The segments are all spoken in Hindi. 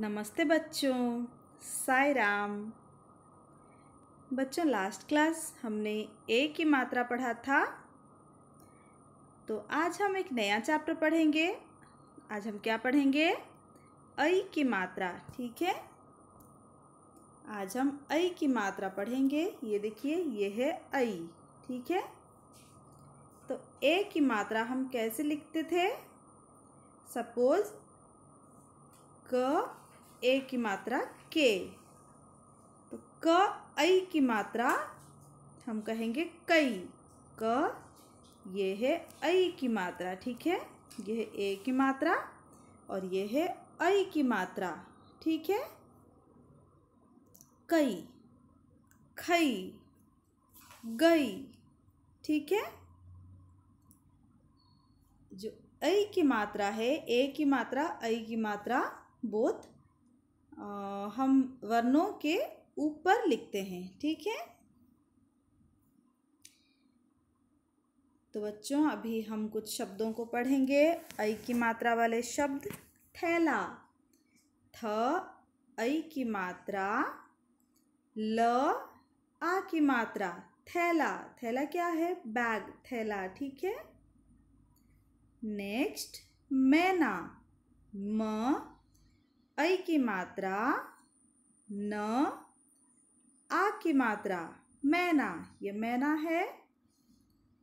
नमस्ते बच्चों साय राम बच्चों लास्ट क्लास हमने ए की मात्रा पढ़ा था तो आज हम एक नया चैप्टर पढ़ेंगे आज हम क्या पढ़ेंगे ऐ की मात्रा ठीक है आज हम ऐ की मात्रा पढ़ेंगे ये देखिए ये है ऐ ठीक है तो ए की मात्रा हम कैसे लिखते थे सपोज क ए की मात्रा के तो क ऐ की मात्रा हम कहेंगे कई क ये है ऐ की मात्रा ठीक है यह ए की मात्रा और यह है ऐ की मात्रा ठीक है कई खई गई ठीक है जो ऐ की मात्रा है ए की मात्रा ऐ की मात्रा बोथ हम वर्णों के ऊपर लिखते हैं ठीक है तो बच्चों अभी हम कुछ शब्दों को पढ़ेंगे ऐ की मात्रा वाले शब्द थैला थ ऐ की मात्रा ल आ की मात्रा थैला थैला क्या है बैग थैला ठीक है नेक्स्ट मैना म ऐ की मात्रा न आ की मात्रा मैना ये मैना है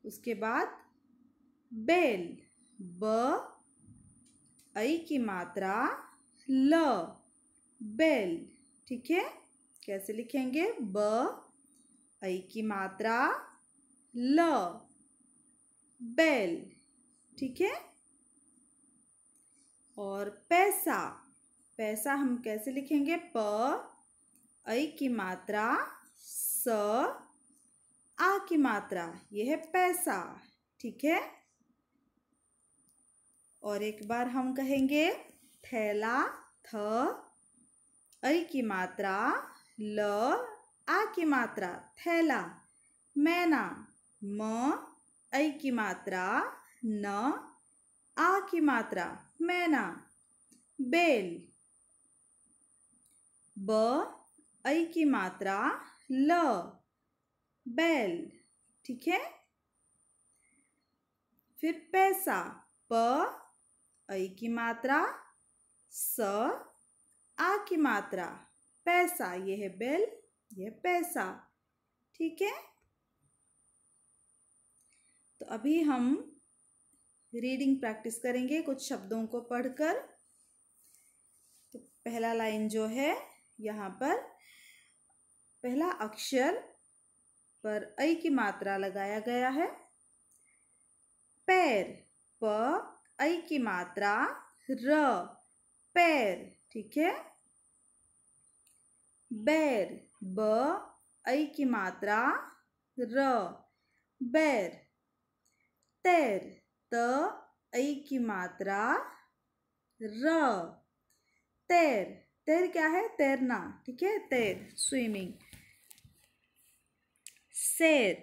उसके बाद बेल ब ऐ की मात्रा ल बेल ठीक है कैसे लिखेंगे ब ऐ की मात्रा ल बेल ठीक है और पैसा पैसा हम कैसे लिखेंगे प ऐ की मात्रा स आ की मात्रा यह है पैसा ठीक है और एक बार हम कहेंगे थैला थ ऐ की मात्रा ल आ की मात्रा थैला मैना म ऐ की मात्रा न आ की मात्रा मैना बेल ब ऐ की मात्रा ल बैल ठीक है फिर पैसा प ऐ की मात्रा स आ की मात्रा पैसा यह है बैल यह पैसा ठीक है तो अभी हम रीडिंग प्रैक्टिस करेंगे कुछ शब्दों को पढ़कर तो पहला लाइन जो है यहाँ पर पहला अक्षर पर ऐ की मात्रा लगाया गया है पैर प ऐ की मात्रा र पैर ठीक है बैर ब ऐ की मात्रा र बैर तैर त ऐ की मात्रा र तैर तैर क्या है तैरना ठीक है तैर स्विमिंग सैर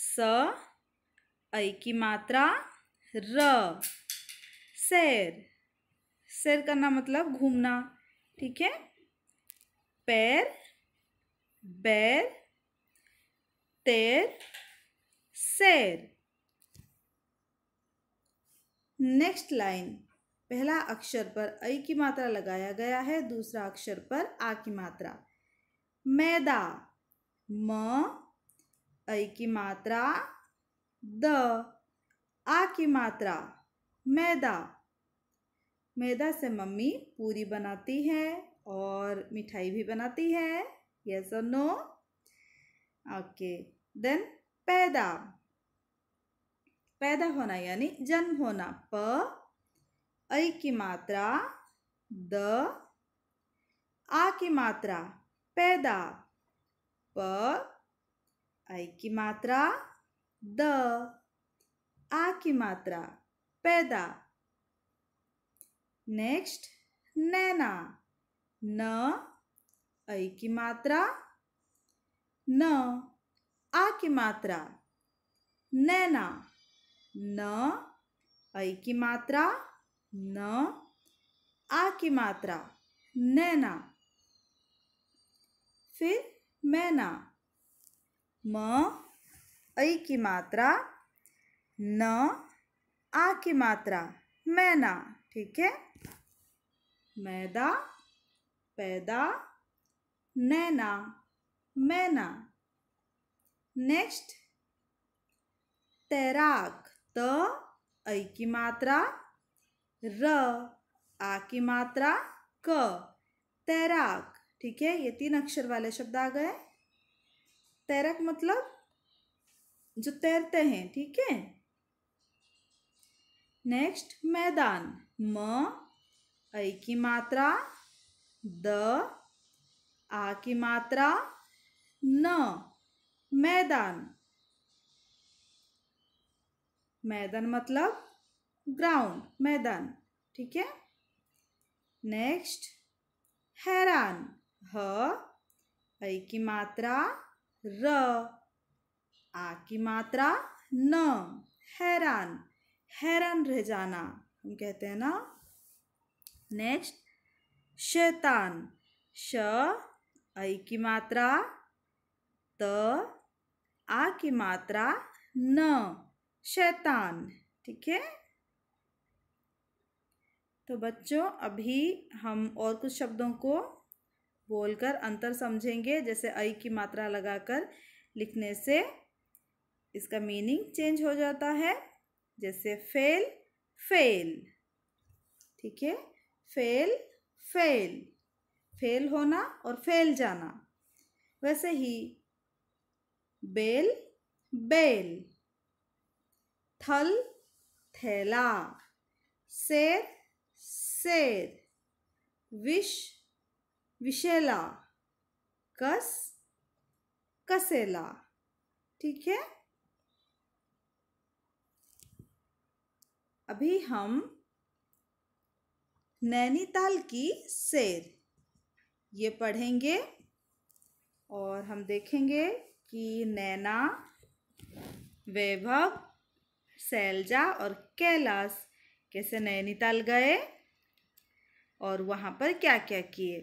स ऐ की मात्रा र सैर सैर करना मतलब घूमना ठीक है पैर बैर तैर सैर नेक्स्ट लाइन पहला अक्षर पर ऐ की मात्रा लगाया गया है दूसरा अक्षर पर आ की मात्रा मैदा म ऐ की मात्रा द आ की मात्रा मैदा मैदा से मम्मी पूरी बनाती है और मिठाई भी बनाती है यस और नो ओके देन पैदा पैदा होना यानी जन्म होना प ऐ की मात्रा द आ की मात्रा पैदा प ऐ की मात्रा द आ की मात्रा पैदा नेक्स्ट नैना न ऐ की मात्रा न आ की मात्रा नैना न ऐ की मात्रा न आ की मात्रा नैना फिर मैना म ऐ की मात्रा न आ की मात्रा मैना ठीक है मैदा पैदा नैना मैना नेक्स्ट तैराक त ऐ की मात्रा र आ की मात्रा क तैराक ठीक है ये तीन अक्षर वाले शब्द आ गए तैरक मतलब जो तैरते हैं ठीक है नेक्स्ट मैदान म ऐ की मात्रा द आ की मात्रा न मैदान मैदान मतलब ग्राउंड मैदान ठीक है नेक्स्ट हैरान ह ऐ की मात्रा र आ की मात्रा न हैरान हैरान रह जाना हम कहते हैं ना नेक्स्ट शैतान श ऐ की मात्रा त आ की मात्रा न शैतान ठीक है तो बच्चों अभी हम और कुछ शब्दों को बोलकर अंतर समझेंगे जैसे आई की मात्रा लगाकर लिखने से इसका मीनिंग चेंज हो जाता है जैसे फेल फेल ठीक है फेल फेल फेल होना और फेल जाना वैसे ही बेल बेल थल थैला सेर Said. Wish. विशेला Kas. Kasela. ठीक है अभी हम नैनीताल की सैर ये पढ़ेंगे और हम देखेंगे कि नैना वैभव सैलजा और कैलाश कैसे नैनीताल गए और वहाँ पर क्या क्या किए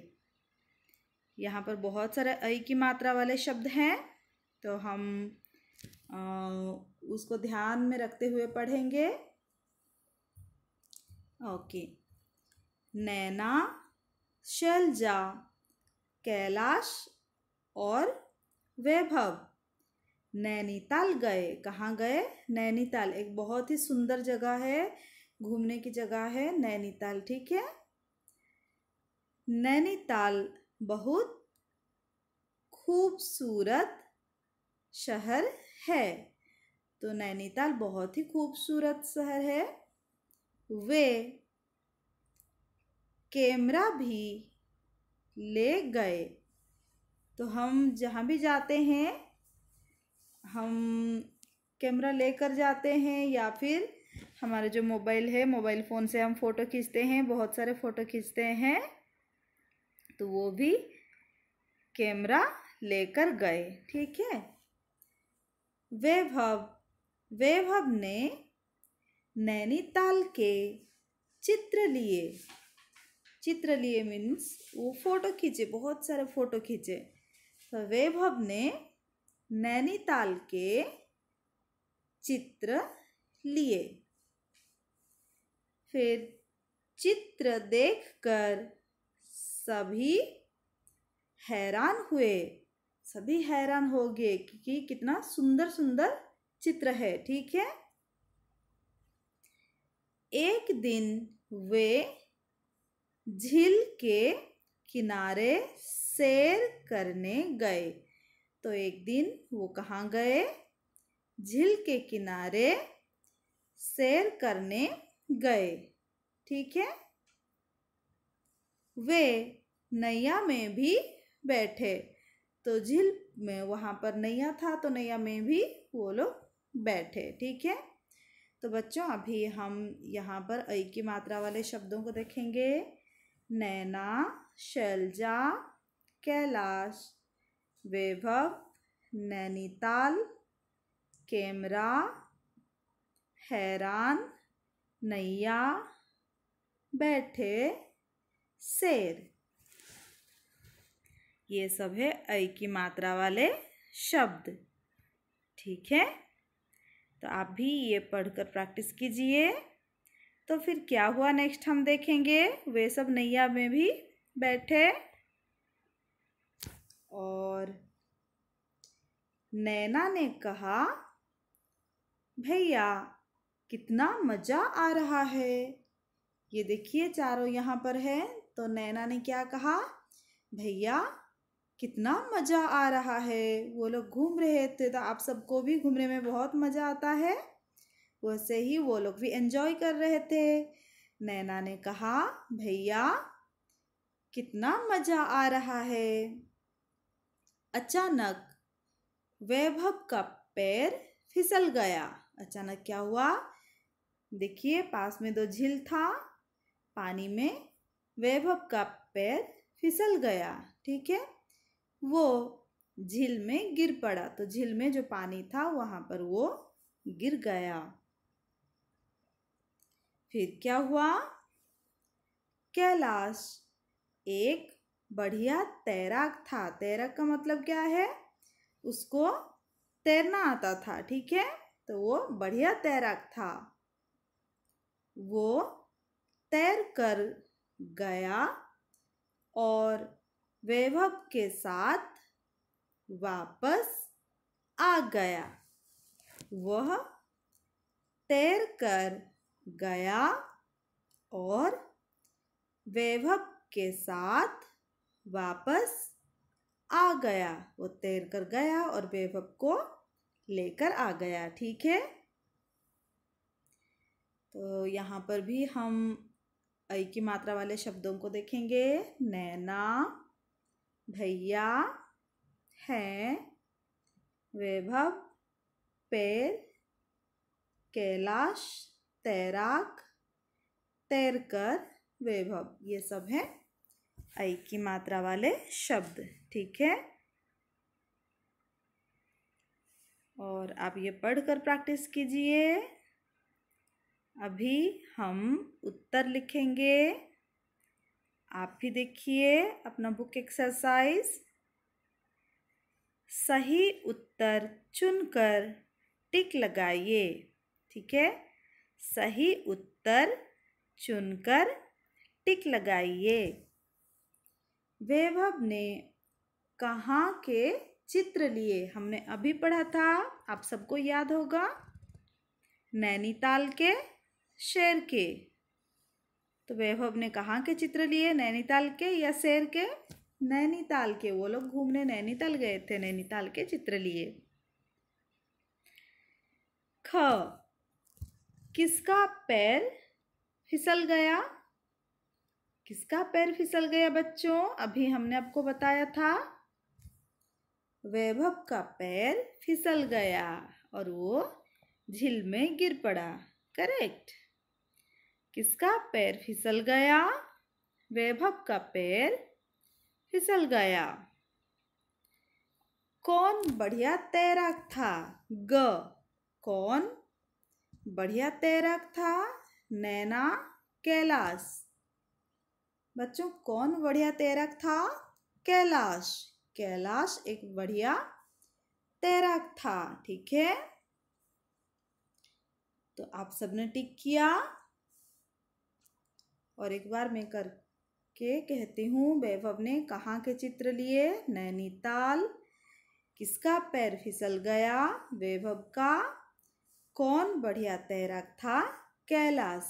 यहाँ पर बहुत सारे अ की मात्रा वाले शब्द हैं तो हम आ, उसको ध्यान में रखते हुए पढ़ेंगे ओके नैना शैलजा कैलाश और वैभव नैनीताल गए कहाँ गए नैनीताल एक बहुत ही सुंदर जगह है घूमने की जगह है नैनीताल ठीक है नैनीताल बहुत खूबसूरत शहर है तो नैनीताल बहुत ही खूबसूरत शहर है वे कैमरा भी ले गए तो हम जहाँ भी जाते हैं हम कैमरा लेकर जाते हैं या फिर हमारे जो मोबाइल है मोबाइल फ़ोन से हम फ़ोटो खींचते हैं बहुत सारे फ़ोटो खींचते हैं तो वो भी कैमरा लेकर गए ठीक है वैभव वैभव ने नैनीताल के चित्र लिए चित्र लिए मीन्स वो फ़ोटो खींचे बहुत सारे फ़ोटो खींचे तो वैभव ने नैनीताल के चित्र लिए फिर चित्र देखकर सभी हैरान हुए सभी हैरान हो गए कि, कितना सुंदर सुंदर चित्र है ठीक है एक दिन वे झील के किनारे सैर करने गए तो एक दिन वो कहाँ गए झील के किनारे सैर करने गए ठीक है वे नैया में भी बैठे तो झील में वहाँ पर नैया था तो नैया में भी वो लोग बैठे ठीक है तो बच्चों अभी हम यहाँ पर ऐ की मात्रा वाले शब्दों को देखेंगे नैना शैलजा कैलाश वैभव नैनीताल कैमरा हैरान नैया बैठे शेर ये सब है ऐ की मात्रा वाले शब्द ठीक है तो आप भी ये पढ़कर प्रैक्टिस कीजिए तो फिर क्या हुआ नेक्स्ट हम देखेंगे वे सब नैया में भी बैठे और नैना ने कहा भैया कितना मज़ा आ रहा है ये देखिए चारों यहाँ पर है तो नैना ने क्या कहा भैया कितना मज़ा आ रहा है वो लोग घूम रहे थे तो आप सबको भी घूमने में बहुत मज़ा आता है वैसे ही वो लोग भी एंजॉय कर रहे थे नैना ने कहा भैया कितना मज़ा आ रहा है अचानक वैभव का पैर फिसल गया अचानक क्या हुआ देखिए पास में दो झील था पानी में वैभव का पैर फिसल गया ठीक है वो झील में गिर पड़ा तो झील में जो पानी था वहाँ पर वो गिर गया फिर क्या हुआ कैलाश एक बढ़िया तैराक था तैराक का मतलब क्या है उसको तैरना आता था ठीक है तो वो बढ़िया तैराक था वो तैर कर गया और वैभव के साथ वापस आ गया वह तैर कर गया और वैभव के साथ वापस आ गया वो तैर कर गया और वैभव को लेकर आ गया ठीक है तो यहाँ पर भी हम ऐ की मात्रा वाले शब्दों को देखेंगे नैना भैया हैं वैभव पैर कैलाश तैराक तैरकर वैभव ये सब है ऐ की मात्रा वाले शब्द ठीक है और आप ये पढ़कर प्रैक्टिस कीजिए अभी हम उत्तर लिखेंगे आप भी देखिए अपना बुक एक्सरसाइज सही उत्तर चुनकर टिक लगाइए ठीक है सही उत्तर चुनकर टिक लगाइए वैभव ने कहाँ के चित्र लिए हमने अभी पढ़ा था आप सबको याद होगा नैनीताल के शेर के तो वैभव ने कहाँ के चित्र लिए नैनीताल के या शेर के नैनीताल के वो लोग घूमने नैनीताल गए थे नैनीताल के चित्र लिए ख किसका पैर फिसल गया किसका पैर फिसल गया बच्चों अभी हमने आपको बताया था वैभव का पैर फिसल गया और वो झील में गिर पड़ा करेक्ट किसका पैर फिसल गया वैभव का पैर फिसल गया कौन बढ़िया तैराक था ग कौन बढ़िया तैराक था नैना कैलाश बच्चों कौन बढ़िया तैराक था कैलाश कैलाश एक बढ़िया तैराक था ठीक है तो आप सबने टिक किया और एक बार मैं कर के कहती हूँ वैभव ने कहाँ के चित्र लिए नैनीताल किसका पैर फिसल गया वैभव का कौन बढ़िया तैराक था कैलाश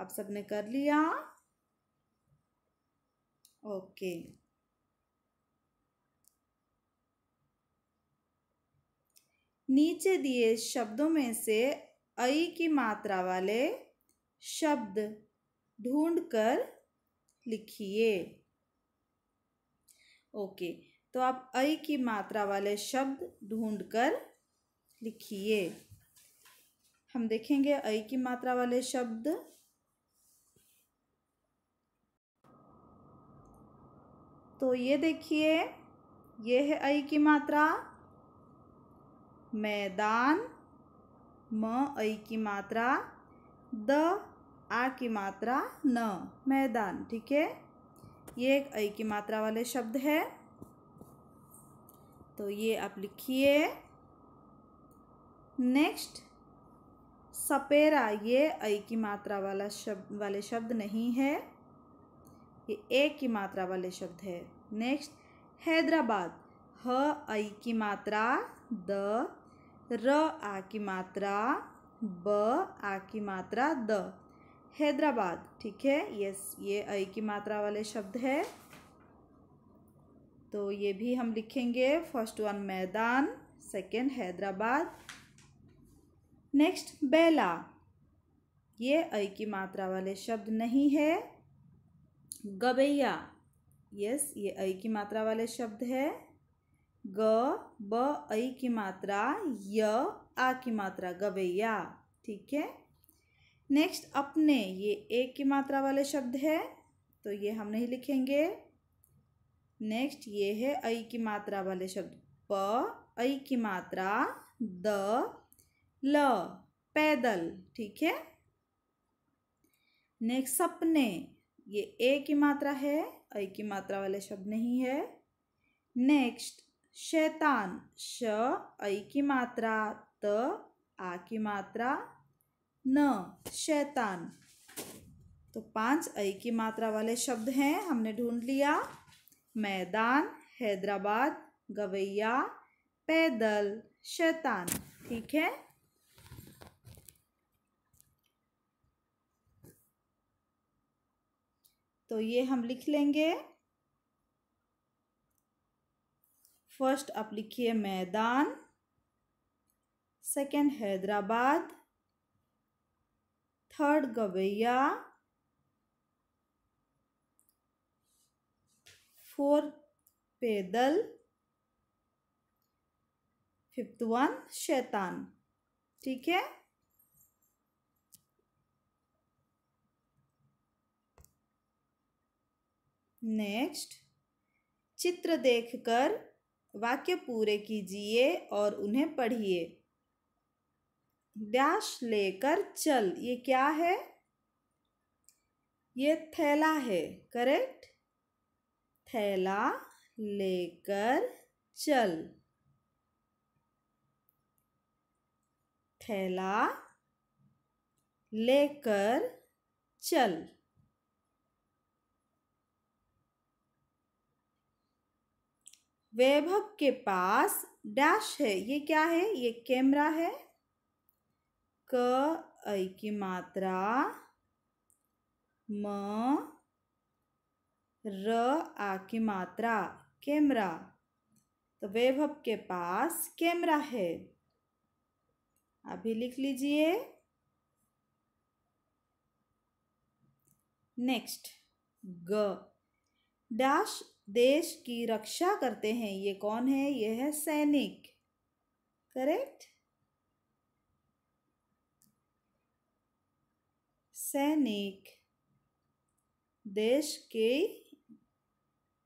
आप सबने कर लिया ओके नीचे दिए शब्दों में से अई की मात्रा वाले शब्द ढूंढ कर लिखिए ओके तो आप ऐ की मात्रा वाले शब्द ढूंढ कर लिखिए हम देखेंगे ऐ की मात्रा वाले शब्द तो ये देखिए ये है ऐ की मात्रा मैदान म ऐ की मात्रा द आ की मात्रा न मैदान ठीक है ये एक ऐ की मात्रा वाले शब्द है तो ये आप लिखिए नेक्स्ट सपेरा ये ऐ की मात्रा वाला शब्द वाले शब्द नहीं है ये ए की मात्रा वाले शब्द है नेक्स्ट हैदराबाद ह ऐ की मात्रा द र आ की मात्रा ब आ की मात्रा द हैदराबाद ठीक है यस ये ऐ की मात्रा वाले शब्द है तो ये भी हम लिखेंगे फर्स्ट वन मैदान सेकंड हैदराबाद नेक्स्ट बेला ये ऐ की मात्रा वाले शब्द नहीं है गबैया यस ये ऐ की मात्रा वाले शब्द है ग ब ऐ की मात्रा य आ की मात्रा गबैया ठीक है नेक्स्ट अपने ये एक की मात्रा वाले शब्द है तो ये हम नहीं लिखेंगे नेक्स्ट ये है अई की मात्रा वाले शब्द प अई की मात्रा द ल पैदल ठीक है नेक्स्ट सपने ये ए की मात्रा है अ की मात्रा वाले शब्द नहीं है नेक्स्ट शैतान श अ की मात्रा त आ की मात्रा न शैतान तो पांच ऐ की मात्रा वाले शब्द हैं हमने ढूंढ लिया मैदान हैदराबाद गवैया पैदल शैतान ठीक है तो ये हम लिख लेंगे फर्स्ट आप लिखिए मैदान सेकंड हैदराबाद थर्ड गवैया फोर्थ पैदल फिफ्थ वन शैतान ठीक है नेक्स्ट चित्र देखकर वाक्य पूरे कीजिए और उन्हें पढ़िए डैश लेकर चल ये क्या है ये थैला है करेक्ट थैला लेकर चल थैला लेकर चल वैभव के पास डैश है ये क्या है ये कैमरा है क ऐ की मात्रा म र आ की मात्रा कैमरा तो वैभव के पास कैमरा है अभी लिख लीजिए नेक्स्ट ग डैश देश की रक्षा करते हैं ये कौन है ये है सैनिक करेक्ट सैनिक देश के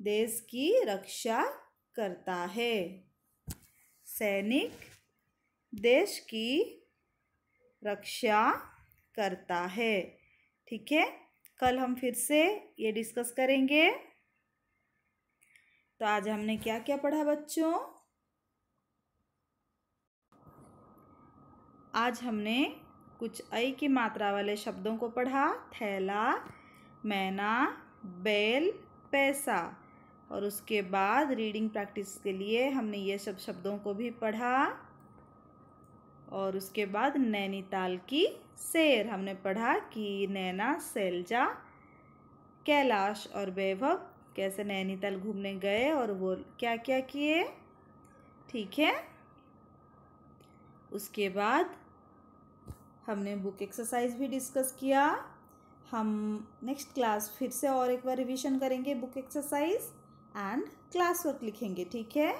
देश की रक्षा करता है सैनिक देश की रक्षा करता है ठीक है कल हम फिर से ये डिस्कस करेंगे तो आज हमने क्या क्या पढ़ा बच्चों आज हमने कुछ ऐ की मात्रा वाले शब्दों को पढ़ा थैला मैना बैल पैसा और उसके बाद रीडिंग प्रैक्टिस के लिए हमने ये सब शब्दों को भी पढ़ा और उसके बाद नैनीताल की शेर हमने पढ़ा कि नैना सैलजा कैलाश और वैभव कैसे नैनीताल घूमने गए और वो क्या क्या किए ठीक है उसके बाद हमने बुक एक्सरसाइज भी डिस्कस किया हम नेक्स्ट क्लास फिर से और एक बार रिवीजन करेंगे book exercise and class work लिखेंगे ठीक है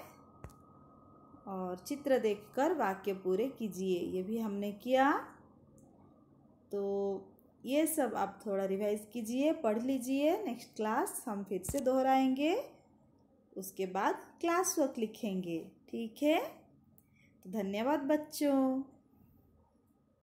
और चित्र देखकर वाक्य पूरे कीजिए ये भी हमने किया तो ये सब आप थोड़ा रिवाइज कीजिए पढ़ लीजिए नेक्स्ट क्लास हम फिर से दोहराएंगे उसके बाद क्लास वर्क लिखेंगे ठीक है तो धन्यवाद बच्चों